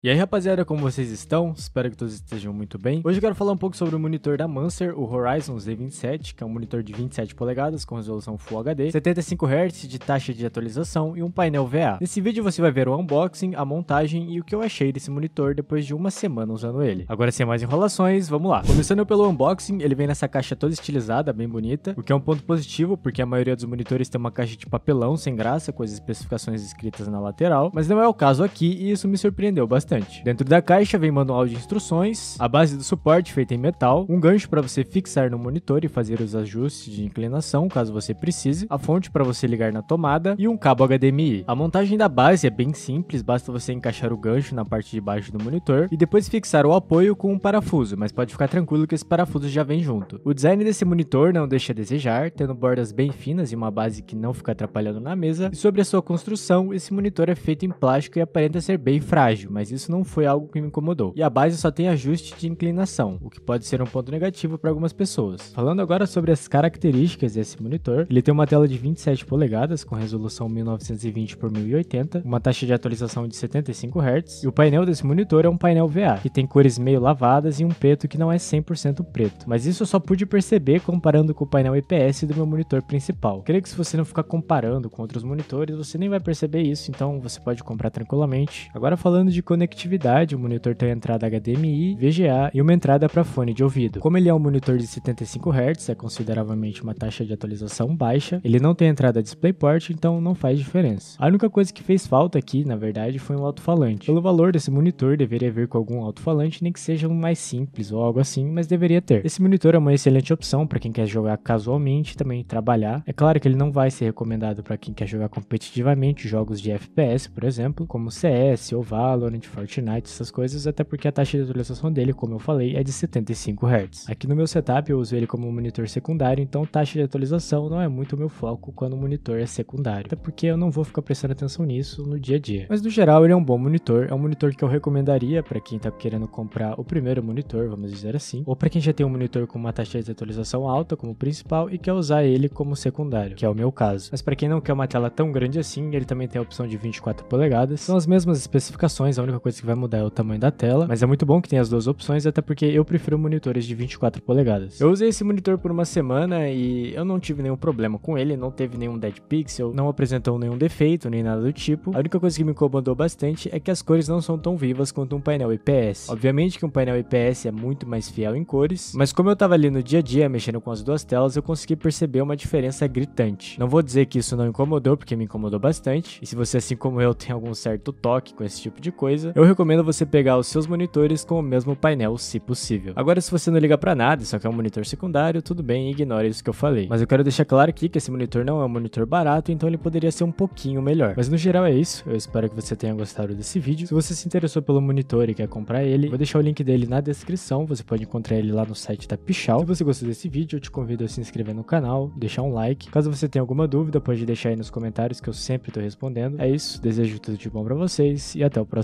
E aí rapaziada, como vocês estão? Espero que todos estejam muito bem. Hoje eu quero falar um pouco sobre o monitor da Mancer, o Horizon Z27, que é um monitor de 27 polegadas com resolução Full HD, 75 Hz de taxa de atualização e um painel VA. Nesse vídeo você vai ver o unboxing, a montagem e o que eu achei desse monitor depois de uma semana usando ele. Agora sem mais enrolações, vamos lá. Começando pelo unboxing, ele vem nessa caixa toda estilizada, bem bonita, o que é um ponto positivo porque a maioria dos monitores tem uma caixa de papelão sem graça, com as especificações escritas na lateral, mas não é o caso aqui e isso me surpreendeu bastante bastante. Dentro da caixa vem manual de instruções, a base do suporte feita em metal, um gancho para você fixar no monitor e fazer os ajustes de inclinação caso você precise, a fonte para você ligar na tomada e um cabo HDMI. A montagem da base é bem simples, basta você encaixar o gancho na parte de baixo do monitor e depois fixar o apoio com um parafuso, mas pode ficar tranquilo que esse parafuso já vem junto. O design desse monitor não deixa a desejar, tendo bordas bem finas e uma base que não fica atrapalhando na mesa. E sobre a sua construção, esse monitor é feito em plástico e aparenta ser bem frágil, mas isso isso não foi algo que me incomodou. E a base só tem ajuste de inclinação, o que pode ser um ponto negativo para algumas pessoas. Falando agora sobre as características desse monitor, ele tem uma tela de 27 polegadas com resolução 1920 por 1080, uma taxa de atualização de 75 Hz, e o painel desse monitor é um painel VA, que tem cores meio lavadas e um preto que não é 100% preto. Mas isso eu só pude perceber comparando com o painel IPS do meu monitor principal. Creio que se você não ficar comparando com outros monitores, você nem vai perceber isso, então você pode comprar tranquilamente. Agora falando de conexão conectividade, o monitor tem entrada HDMI, VGA e uma entrada para fone de ouvido. Como ele é um monitor de 75 Hz, é consideravelmente uma taxa de atualização baixa, ele não tem entrada DisplayPort, então não faz diferença. A única coisa que fez falta aqui, na verdade, foi um alto-falante. Pelo valor desse monitor, deveria vir com algum alto-falante, nem que seja um mais simples ou algo assim, mas deveria ter. Esse monitor é uma excelente opção para quem quer jogar casualmente, também trabalhar. É claro que ele não vai ser recomendado para quem quer jogar competitivamente jogos de FPS, por exemplo, como CS ou Valorant, Fortnite, essas coisas, até porque a taxa de atualização dele, como eu falei, é de 75 Hz. Aqui no meu setup eu uso ele como monitor secundário, então taxa de atualização não é muito o meu foco quando o monitor é secundário, até porque eu não vou ficar prestando atenção nisso no dia a dia. Mas no geral ele é um bom monitor, é um monitor que eu recomendaria para quem tá querendo comprar o primeiro monitor, vamos dizer assim, ou para quem já tem um monitor com uma taxa de atualização alta como principal e quer usar ele como secundário, que é o meu caso. Mas para quem não quer uma tela tão grande assim, ele também tem a opção de 24 polegadas, são as mesmas especificações, a única coisa coisa que vai mudar é o tamanho da tela, mas é muito bom que tem as duas opções, até porque eu prefiro monitores de 24 polegadas. Eu usei esse monitor por uma semana e eu não tive nenhum problema com ele, não teve nenhum dead pixel, não apresentou nenhum defeito, nem nada do tipo. A única coisa que me incomodou bastante é que as cores não são tão vivas quanto um painel IPS. Obviamente que um painel IPS é muito mais fiel em cores, mas como eu tava ali no dia a dia mexendo com as duas telas, eu consegui perceber uma diferença gritante. Não vou dizer que isso não incomodou, porque me incomodou bastante, e se você assim como eu tem algum certo toque com esse tipo de coisa, eu recomendo você pegar os seus monitores com o mesmo painel, se possível. Agora, se você não liga para nada, só quer um monitor secundário, tudo bem, ignore isso que eu falei. Mas eu quero deixar claro aqui que esse monitor não é um monitor barato, então ele poderia ser um pouquinho melhor. Mas no geral é isso, eu espero que você tenha gostado desse vídeo. Se você se interessou pelo monitor e quer comprar ele, vou deixar o link dele na descrição, você pode encontrar ele lá no site da Pichal. Se você gostou desse vídeo, eu te convido a se inscrever no canal, deixar um like. Caso você tenha alguma dúvida, pode deixar aí nos comentários que eu sempre tô respondendo. É isso, desejo tudo de bom para vocês e até o próximo